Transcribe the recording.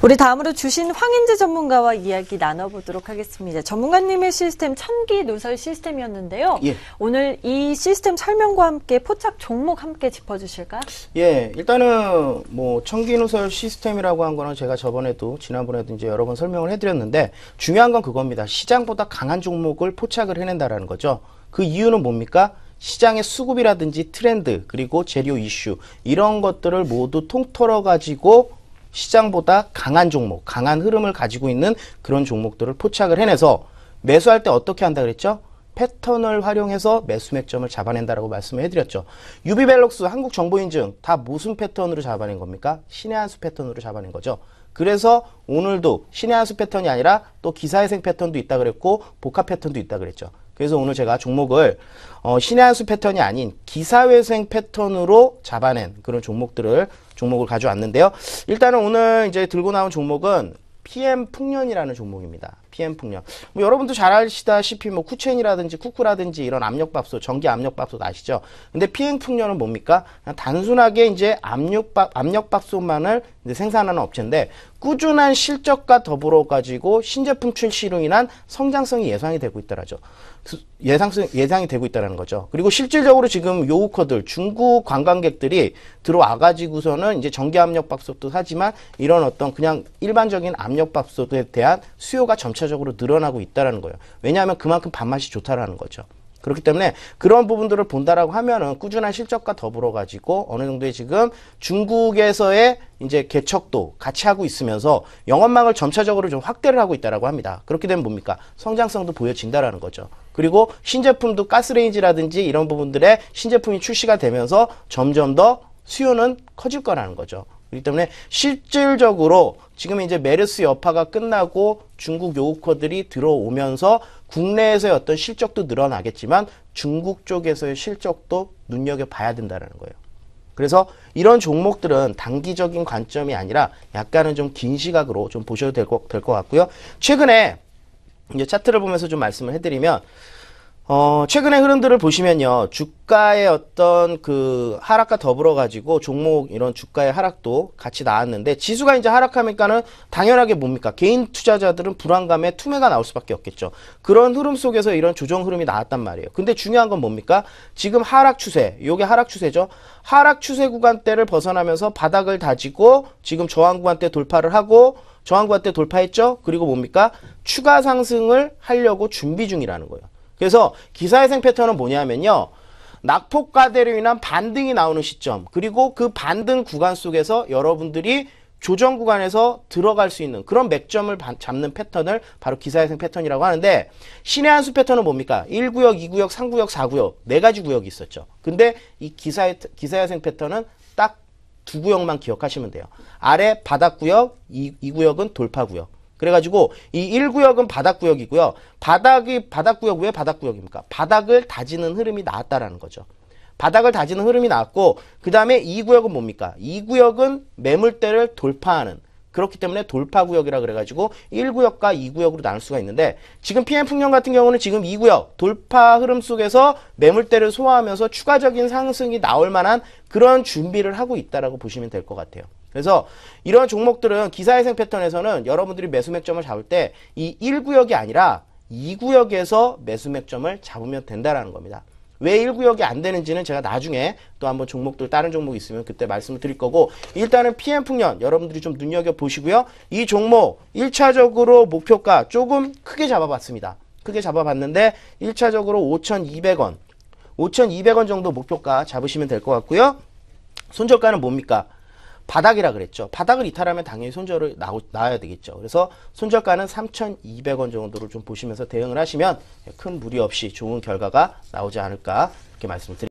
우리 다음으로 주신 황인재 전문가와 이야기 나눠보도록 하겠습니다. 전문가님의 시스템 천기 노설 시스템이었는데요. 예. 오늘 이 시스템 설명과 함께 포착 종목 함께 짚어주실까요? 예, 일단은 뭐 천기 노설 시스템이라고 한 거는 제가 저번에도 지난번에도 이제 여러 번 설명을 해드렸는데 중요한 건 그겁니다. 시장보다 강한 종목을 포착을 해낸다라는 거죠. 그 이유는 뭡니까? 시장의 수급이라든지 트렌드 그리고 재료 이슈 이런 것들을 모두 통틀어 가지고 시장보다 강한 종목, 강한 흐름을 가지고 있는 그런 종목들을 포착을 해내서 매수할 때 어떻게 한다 그랬죠? 패턴을 활용해서 매수 맥점을 잡아낸다라고 말씀을 해드렸죠. 유비밸록스 한국 정보 인증 다 무슨 패턴으로 잡아낸 겁니까? 신의 한수 패턴으로 잡아낸 거죠. 그래서 오늘도 신의 한수 패턴이 아니라 또 기사회생 패턴도 있다 그랬고 복합 패턴도 있다 그랬죠. 그래서 오늘 제가 종목을 어, 신의 한수 패턴이 아닌 기사회생 패턴으로 잡아낸 그런 종목들을 종목을 가져왔는데요. 일단은 오늘 이제 들고 나온 종목은 PM 풍년이라는 종목입니다. PM 풍력. 뭐 여러분도 잘 아시다시피 뭐 쿠첸이라든지 쿠쿠라든지 이런 압력밥솥, 전기 압력밥솥 아시죠? 근데 PM 풍력은 뭡니까? 단순하게 이제 압력밥 압력밥솥만을 이제 생산하는 업체인데 꾸준한 실적과 더불어 가지고 신제품 출시로 인한 성장성이 예상이 되고 있더라죠. 예상 성 예상이 되고 있다는 거죠. 그리고 실질적으로 지금 요우커들 중국 관광객들이 들어와 가지고서는 이제 전기 압력밥솥도 사지만 이런 어떤 그냥 일반적인 압력밥솥에 대한 수요가 점차 점차적으로 늘어나고 있다는 거예요. 왜냐하면 그만큼 밥맛이 좋다라는 거죠. 그렇기 때문에 그런 부분들을 본다라고 하면은 꾸준한 실적과 더불어 가지고 어느 정도의 지금 중국에서의 이제 개척도 같이 하고 있으면서 영업망을 점차적으로 좀 확대를 하고 있다라고 합니다. 그렇게 되면 뭡니까? 성장성도 보여진다라는 거죠. 그리고 신제품도 가스레인지라든지 이런 부분들의 신제품이 출시가 되면서 점점 더 수요는 커질 거라는 거죠. 그렇기 때문에 실질적으로 지금 이제 메르스 여파가 끝나고 중국 요우커들이 들어오면서 국내에서의 어떤 실적도 늘어나겠지만 중국 쪽에서의 실적도 눈여겨봐야 된다는 거예요. 그래서 이런 종목들은 단기적인 관점이 아니라 약간은 좀 긴 시각으로 좀 보셔도 될 것 같고요. 최근에 이제 차트를 보면서 좀 말씀을 해드리면 어, 최근의 흐름들을 보시면요. 주가의 어떤 그 하락과 더불어 가지고 종목 이런 주가의 하락도 같이 나왔는데 지수가 이제 하락하니까는 당연하게 뭡니까? 개인 투자자들은 불안감에 투매가 나올 수밖에 없겠죠. 그런 흐름 속에서 이런 조정 흐름이 나왔단 말이에요. 근데 중요한 건 뭡니까? 지금 하락 추세, 요게 하락 추세죠. 하락 추세 구간대를 벗어나면서 바닥을 다지고 지금 저항 구간대 돌파를 하고 저항 구간대 돌파했죠. 그리고 뭡니까? 추가 상승을 하려고 준비 중이라는 거예요. 그래서 기사회생 패턴은 뭐냐면요. 낙폭과대로 인한 반등이 나오는 시점 그리고 그 반등 구간 속에서 여러분들이 조정 구간에서 들어갈 수 있는 그런 맥점을 잡는 패턴을 바로 기사회생 패턴이라고 하는데 신의 한수 패턴은 뭡니까? 1구역, 2구역, 3구역, 4구역 네 가지 구역이 있었죠. 근데 이 기사, 기사회생 패턴은 딱 두 구역만 기억하시면 돼요. 아래 바닥구역, 이, 이 구역은 돌파구역. 그래가지고 이 1구역은 바닥구역이고요. 바닥이 바닥구역 왜 바닥구역입니까? 바닥을 다지는 흐름이 나왔다라는 거죠. 바닥을 다지는 흐름이 나왔고 그 다음에 2구역은 뭡니까? 2구역은 매물대를 돌파하는 그렇기 때문에 돌파구역이라 그래가지고 1구역과 2구역으로 나눌 수가 있는데 지금 PM 풍년 같은 경우는 지금 2구역 돌파 흐름 속에서 매물대를 소화하면서 추가적인 상승이 나올 만한 그런 준비를 하고 있다라고 보시면 될 것 같아요. 그래서 이러한 종목들은 기사회생 패턴에서는 여러분들이 매수 맥점을 잡을 때 이 1구역이 아니라 2구역에서 매수 맥점을 잡으면 된다라는 겁니다. 왜 1구역이 안 되는지는 제가 나중에 또 한번 종목들 다른 종목 이 있으면 그때 말씀을 드릴 거고 일단은 PM 풍년 여러분들이 좀 눈여겨 보시고요. 이 종목 1차적으로 목표가 조금 크게 잡아봤습니다. 크게 잡아봤는데 1차적으로 5,200원 5,200원 정도 목표가 잡으시면 될 것 같고요. 손절가는 뭡니까? 바닥이라 그랬죠. 바닥을 이탈하면 당연히 손절을 나와야 되겠죠. 그래서 손절가는 3,200원 정도를 좀 보시면서 대응을 하시면 큰 무리 없이 좋은 결과가 나오지 않을까 이렇게 말씀드립니다.